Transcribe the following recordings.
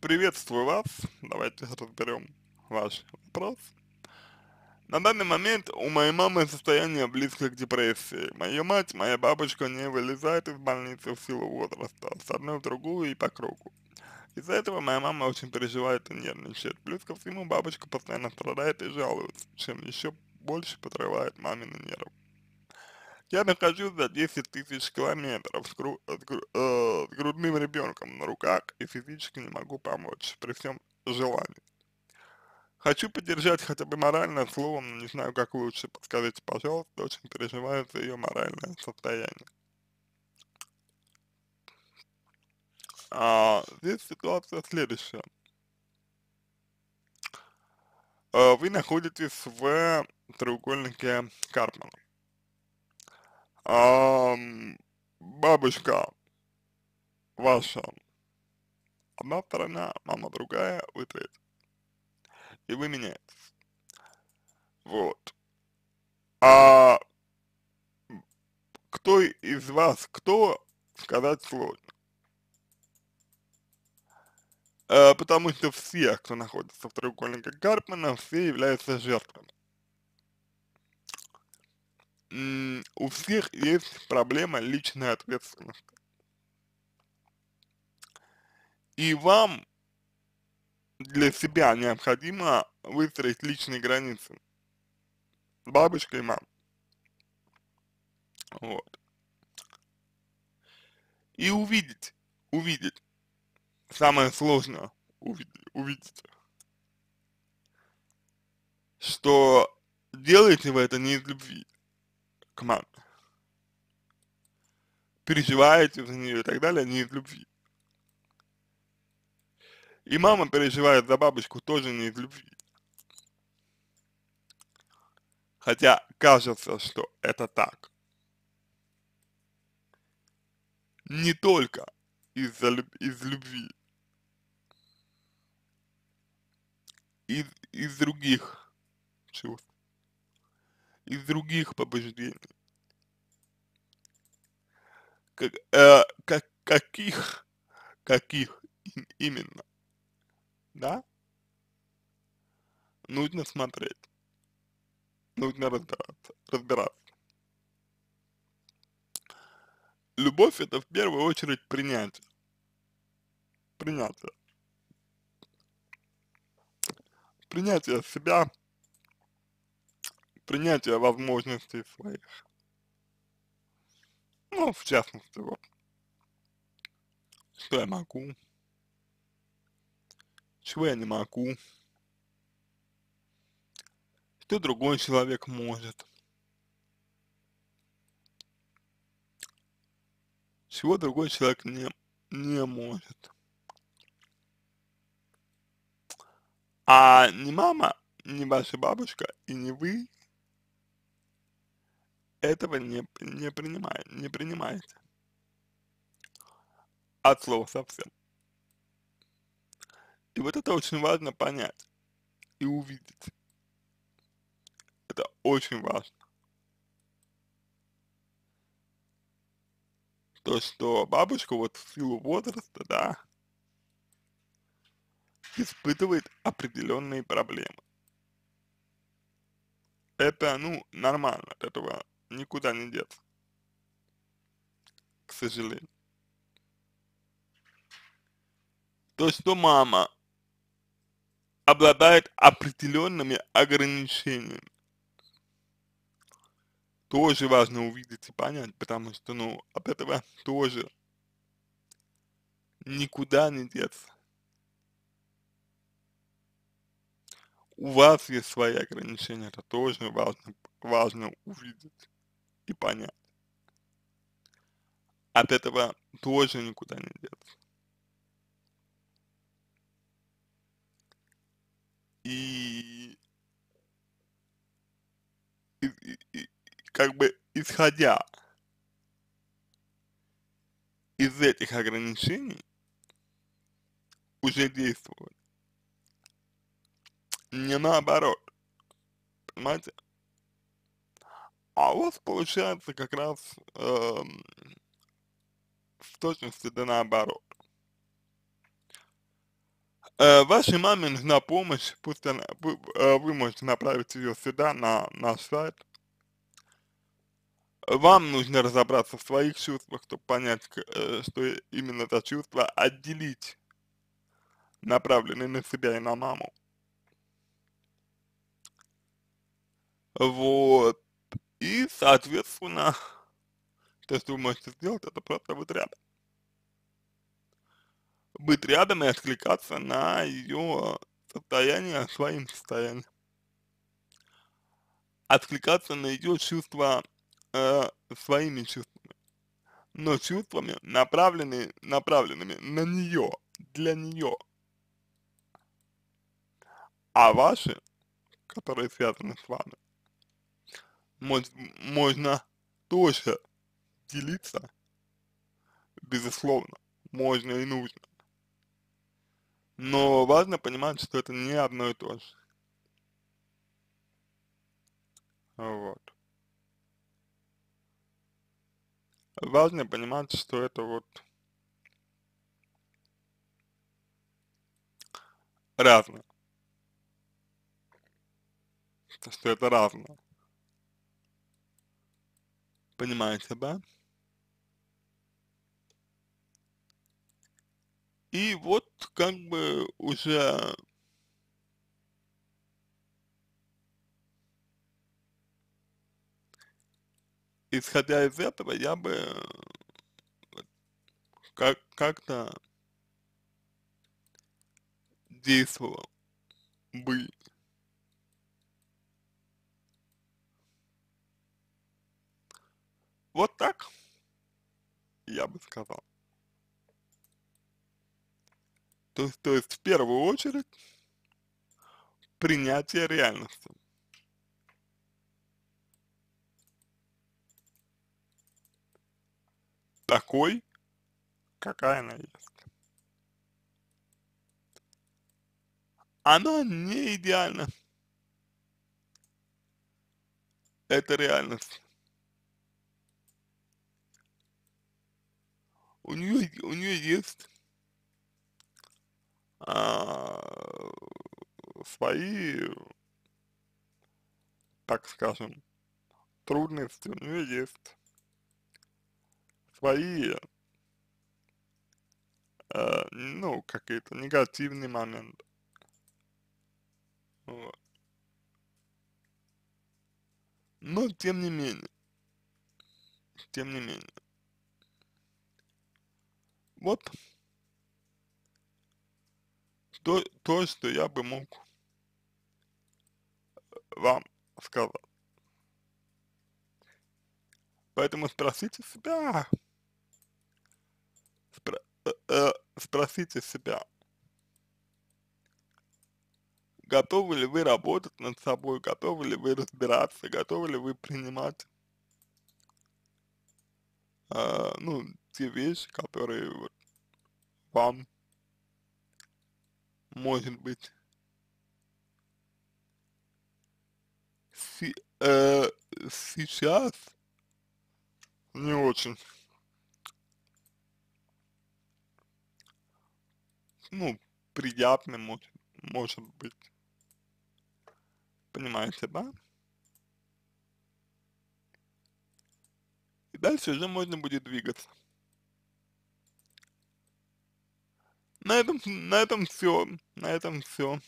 Приветствую вас. Давайте разберем ваш вопрос. На данный момент у моей мамы состояние близко к депрессии. Моя мать, моя бабушка не вылезает из больницы в силу возраста, а с одной в другую и по кругу. Из-за этого моя мама очень переживает и нервничает. Плюс ко всему бабушка постоянно страдает и жалуется, чем еще больше подрывает мамины нервы. Я нахожусь за 10 тысяч километров с, гру с, гру э, с грудным ребенком на руках и физически не могу помочь, при всем желании. Хочу поддержать хотя бы морально словом, но не знаю, как лучше. Подскажите, пожалуйста, очень переживаю за ее моральное состояние. А, здесь ситуация следующая. Э, вы находитесь в треугольнике Карпмана а, бабушка ваша одна сторона, мама другая, вы третья. И вы меняетесь. Вот. А кто из вас кто, сказать сложно. А, потому что все, кто находится в треугольнике Карпмана, все являются жертвами у всех есть проблема личной ответственности. И вам для себя необходимо выстроить личные границы. Бабочка и мам. Вот. И увидеть, увидеть. Самое сложное увидеть, увидеть. Что делаете вы это не из любви, команд. Переживаете за нее и так далее, не из любви. И мама переживает за бабочку тоже не из любви. Хотя кажется, что это так. Не только из-за из любви. Из, из других чувств из других побуждений. Как, э, как, каких, каких именно, да? Нужно смотреть, нужно разбираться. разбираться. Любовь это в первую очередь принятие. Принятие. Принятие себя принятия возможностей своих. Ну, в частности, вот, что я могу, чего я не могу, что другой человек может, чего другой человек не, не может. А не мама, не ваша бабушка и не вы этого не, не, принимает, не принимает. От слова совсем. И вот это очень важно понять и увидеть. Это очень важно. То, что бабушка вот в силу возраста, да, испытывает определенные проблемы. Это, ну, нормально, этого никуда не деться. К сожалению. То, что мама обладает определенными ограничениями, тоже важно увидеть и понять, потому что, ну, от этого тоже никуда не деться. у вас есть свои ограничения, это тоже важно, важно увидеть и понять. От этого тоже никуда не деться. И, и, и, и как бы исходя из этих ограничений, уже действовать. Не наоборот. Понимаете? А у вас получается как раз э, в точности да наоборот. Э, вашей маме нужна помощь, пусть она, вы, э, вы можете направить ее сюда, на наш сайт. Вам нужно разобраться в своих чувствах, чтобы понять, э, что именно это чувство, отделить направленные на себя и на маму. Вот и, соответственно, то, что вы можете сделать, это просто быть рядом. Быть рядом и откликаться на ее состояние своим состоянием. Откликаться на ее чувства э, своими чувствами. Но чувствами, направленными, направленными на нее, для нее. А ваши, которые связаны с вами, можно тоже делиться, безусловно, можно и нужно. Но важно понимать, что это не одно и то же. Вот. Важно понимать, что это вот разное. Что это разное понимает себя И вот как бы уже исходя из этого я бы э, как как-то действовал бы. Вот так, я бы сказал. То есть, то есть в первую очередь принятие реальности. Такой, какая она есть. Она не идеальна. Это реальность. у нее, у нее есть а, свои, так скажем, трудности, у нее есть свои, э, ну, какие-то негативные моменты. Вот. Но тем не менее, тем не менее, вот то, то, что я бы мог э, вам сказать. Поэтому спросите себя, спро э, э, спросите себя, готовы ли вы работать над собой, готовы ли вы разбираться, готовы ли вы принимать, э, ну, те вещи, которые вам, может быть, си, э, сейчас не очень, ну, приятны, может, может быть. Понимаете, да? И дальше уже можно будет двигаться. на этом, на этом все. На этом все.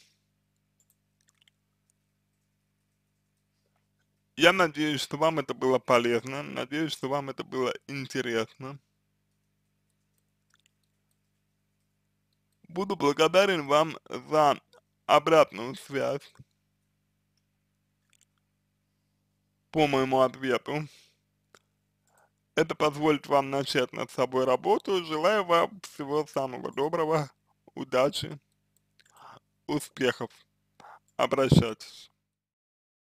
Я надеюсь, что вам это было полезно. Надеюсь, что вам это было интересно. Буду благодарен вам за обратную связь по моему ответу. Это позволит вам начать над собой работу. Желаю вам всего самого доброго, удачи, успехов. Обращайтесь.